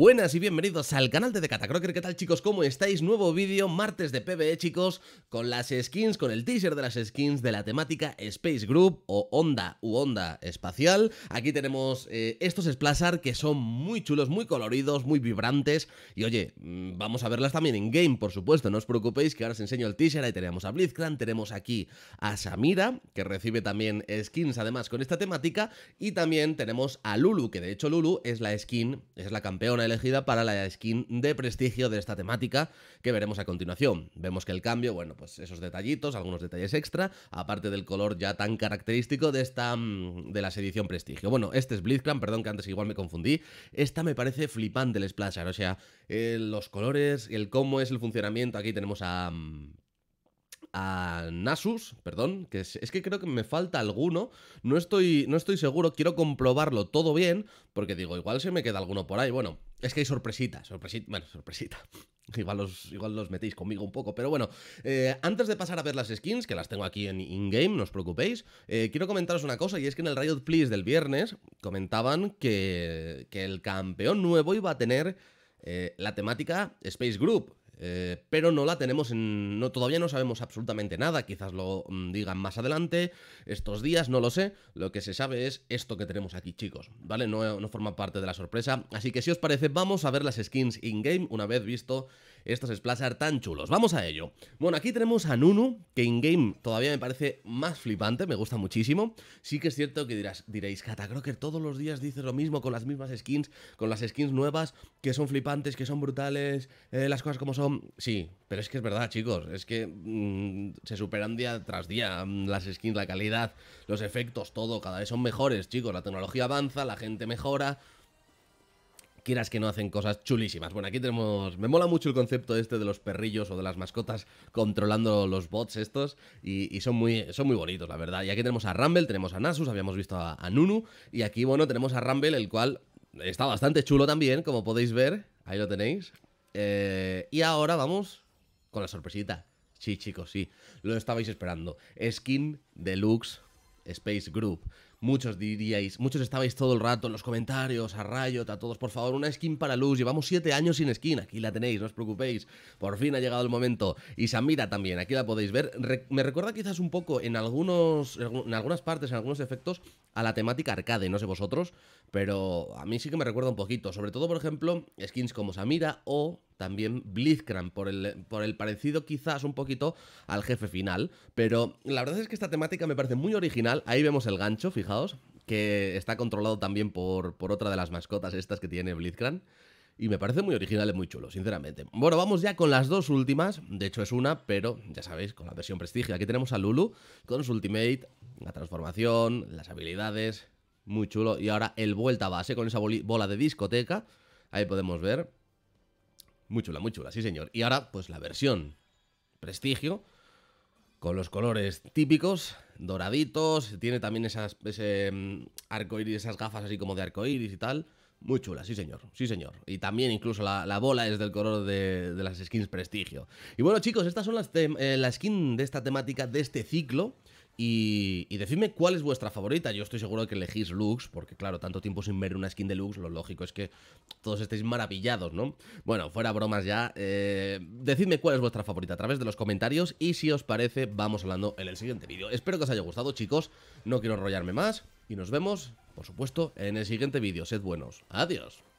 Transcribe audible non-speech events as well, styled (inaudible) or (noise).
Buenas y bienvenidos al canal de Decatacroker, ¿qué tal chicos? ¿Cómo estáis? Nuevo vídeo, martes de PBE chicos, con las skins, con el teaser de las skins de la temática Space Group o Onda u Onda Espacial. Aquí tenemos eh, estos Splasar que son muy chulos, muy coloridos, muy vibrantes y oye, mm, vamos a verlas también en game, por supuesto, no os preocupéis que ahora os enseño el teaser, ahí tenemos a Blitzcrank, tenemos aquí a Samira, que recibe también skins además con esta temática y también tenemos a Lulu, que de hecho Lulu es la skin, es la campeona elegida para la skin de prestigio de esta temática que veremos a continuación. Vemos que el cambio, bueno, pues esos detallitos, algunos detalles extra, aparte del color ya tan característico de esta mm, de la edición prestigio. Bueno, este es Blitzcrank, perdón que antes igual me confundí. Esta me parece flipante el Splasher, o sea, eh, los colores, el cómo es el funcionamiento. Aquí tenemos a mm, a Nasus, perdón, que es, que creo que me falta alguno, no estoy, no estoy seguro, quiero comprobarlo todo bien, porque digo, igual se me queda alguno por ahí, bueno, es que hay sorpresita, sorpresita, bueno, sorpresita. (laughs) Igual los, metéis conmigo un poco, pero bueno, eh, antes de pasar a ver las skins, que las tengo aquí en in-game, no os preocupéis, eh, quiero comentaros una cosa, y es que en el Riot Please del viernes comentaban que, el campeón nuevo iba a tener eh, la temática Space Group, eh, pero no la tenemos en. No, todavía no sabemos absolutamente nada. Quizás lo mm, digan más adelante, estos días, no lo sé. Lo que se sabe es esto que tenemos aquí, chicos. ¿Vale? No, no forma parte de la sorpresa. Así que si os parece, vamos a ver las skins in-game una vez visto estos splashers tan chulos. Vamos a ello. Bueno, aquí tenemos a Nunu, que en game todavía me parece más flipante, me gusta muchísimo. Sí que es cierto que dirás, diréis, que todos los días dices lo mismo con las mismas skins, con las skins nuevas, que son flipantes, que son brutales, eh, las cosas como son. Sí, pero es que es verdad, chicos, es que mm, se superan día tras día mm, las skins, la calidad, los efectos, todo, cada vez son mejores, chicos. La tecnología avanza, la gente mejora que no hacen cosas chulísimas. Bueno, aquí tenemos... Me mola mucho el concepto este de los perrillos o de las mascotas controlando los bots estos y, son, muy, son muy bonitos, la verdad. Y aquí tenemos a Rumble, tenemos a Nasus, habíamos visto a, a Nunu y aquí, bueno, tenemos a Rumble, el cual está bastante chulo también, como podéis ver. Ahí lo tenéis. Eh, y ahora vamos con la sorpresita. Sí, chicos, sí. Lo estabais esperando. Skin Deluxe Space Group. Muchos diríais, muchos estabais todo el rato en los comentarios, a Riot, a todos, por favor, una skin para Luz. Llevamos 7 años sin skin. Aquí la tenéis, no os preocupéis. Por fin ha llegado el momento. Y Samira también, aquí la podéis ver. me recuerda quizás un poco en algunos. En algunas partes, en algunos efectos, a la temática arcade, no sé vosotros, pero a mí sí que me recuerda un poquito. Sobre todo, por ejemplo, skins como Samira o también Blitzcrank, por el, por el parecido quizás un poquito al jefe final. Pero la verdad es que esta temática me parece muy original. Ahí vemos el gancho, fijaos, que está controlado también por, por otra de las mascotas estas que tiene Blitzcrank. Y me parece muy original y muy chulo, sinceramente. Bueno, vamos ya con las dos últimas. De hecho es una, pero ya sabéis, con la versión prestigio. Aquí tenemos a Lulu con su ultimate, la transformación, las habilidades. Muy chulo. Y ahora el vuelta base con esa bola de discoteca. Ahí podemos ver muy chula, muy chula, sí señor. Y ahora, pues la versión prestigio, con los colores típicos, doraditos, tiene también esas, ese mm, arcoíris, esas gafas así como de arcoíris y tal. Muy chula, sí señor, sí señor. Y también incluso la, bola es del color de, de, las skins prestigio. Y bueno chicos, estas son las, eh, la skin de esta temática, de este ciclo. Y, decidme cuál es vuestra favorita. Yo estoy seguro de que elegís Lux, porque claro, tanto tiempo sin ver una skin de Lux, lo lógico es que todos estéis maravillados, ¿no? Bueno, fuera bromas ya, eh, decidme cuál es vuestra favorita a través de los comentarios y si os parece, vamos hablando en el siguiente vídeo. Espero que os haya gustado, chicos. No quiero enrollarme más y nos vemos, por supuesto, en el siguiente vídeo. Sed buenos. Adiós.